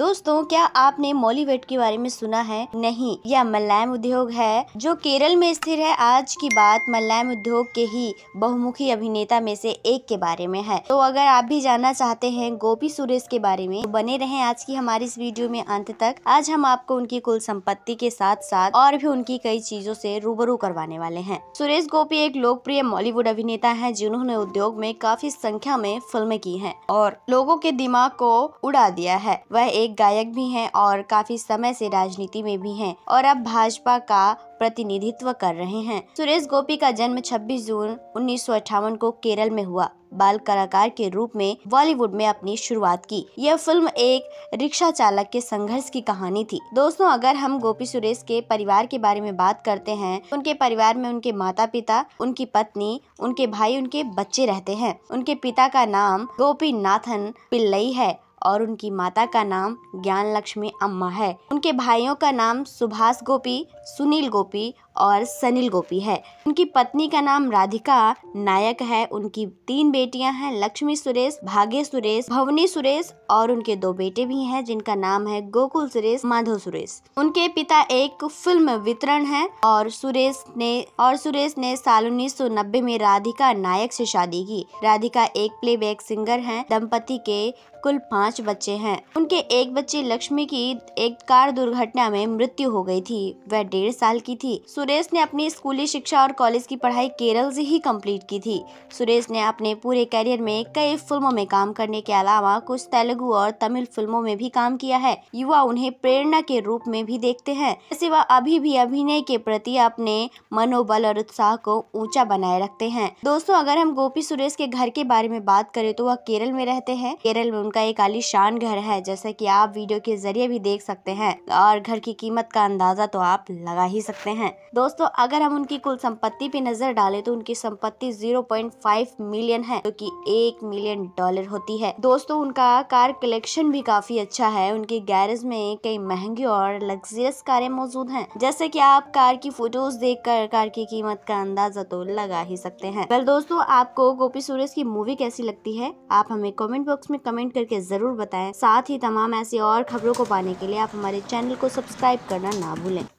दोस्तों क्या आपने मॉलीवेट के बारे में सुना है नहीं यह मलयाम उद्योग है जो केरल में स्थिर है आज की बात मलयाम उद्योग के ही बहुमुखी अभिनेता में से एक के बारे में है तो अगर आप भी जानना चाहते हैं गोपी सुरेश के बारे में तो बने रहे आज की हमारी इस वीडियो में अंत तक आज हम आपको उनकी कुल संपत्ति के साथ साथ और भी उनकी कई चीजों से रूबरू करवाने वाले है सुरेश गोपी एक लोकप्रिय मॉलीवुड अभिनेता है जिन्होंने उद्योग में काफी संख्या में फिल्म की है और लोगों के दिमाग को उड़ा दिया है वह एक एक गायक भी हैं और काफी समय से राजनीति में भी हैं और अब भाजपा का प्रतिनिधित्व कर रहे हैं सुरेश गोपी का जन्म 26 जून उन्नीस को केरल में हुआ बाल कलाकार के रूप में बॉलीवुड में अपनी शुरुआत की यह फिल्म एक रिक्शा चालक के संघर्ष की कहानी थी दोस्तों अगर हम गोपी सुरेश के परिवार के बारे में बात करते हैं उनके परिवार में उनके माता पिता उनकी पत्नी उनके भाई उनके बच्चे रहते हैं उनके पिता का नाम गोपी नाथन पिल्लई है और उनकी माता का नाम ज्ञान लक्ष्मी अम्मा है उनके भाइयों का नाम सुभाष गोपी सुनील गोपी और सनील गोपी है उनकी पत्नी का नाम राधिका नायक है उनकी तीन बेटियां हैं लक्ष्मी सुरेश भाग्य सुरेश भवनी सुरेश और उनके दो बेटे भी हैं जिनका नाम है गोकुल सुरेश माधव सुरेश उनके पिता एक फिल्म वितरण है और सुरेश ने और सुरेश ने साल उन्नीस में राधिका नायक से शादी की राधिका एक प्ले सिंगर है दंपति के कुल पाँच बच्चे हैं उनके एक बच्चे लक्ष्मी की एक कार दुर्घटना में मृत्यु हो गई थी वह डेढ़ साल की थी सुरेश सुरेश ने अपनी स्कूली शिक्षा और कॉलेज की पढ़ाई केरल से ही कंप्लीट की थी सुरेश ने अपने पूरे कैरियर में कई फिल्मों में काम करने के अलावा कुछ तेलुगु और तमिल फिल्मों में भी काम किया है युवा उन्हें प्रेरणा के रूप में भी देखते हैं वह अभी भी अभिनय के प्रति अपने मनोबल और उत्साह को ऊंचा बनाए रखते हैं दोस्तों अगर हम गोपी सुरेश के घर के बारे में बात करें तो वह केरल में रहते हैं केरल में उनका एक आलिशान घर है जैसा की आप वीडियो के जरिए भी देख सकते हैं और घर की कीमत का अंदाजा तो आप लगा ही सकते हैं दोस्तों अगर हम उनकी कुल संपत्ति पे नजर डालें तो उनकी संपत्ति 0.5 मिलियन है जो कि एक मिलियन डॉलर होती है दोस्तों उनका कार कलेक्शन भी काफी अच्छा है उनके गैरेज में कई महंगी और लग्जरियस कारें मौजूद हैं जैसे कि आप कार की फोटोज देखकर कार की कीमत का अंदाजा तो लगा ही सकते हैं पर दोस्तों आपको गोपी सूरज की मूवी कैसी लगती है आप हमें कॉमेंट बॉक्स में कमेंट करके जरूर बताए साथ ही तमाम ऐसी और खबरों को पाने के लिए आप हमारे चैनल को सब्सक्राइब करना ना भूलें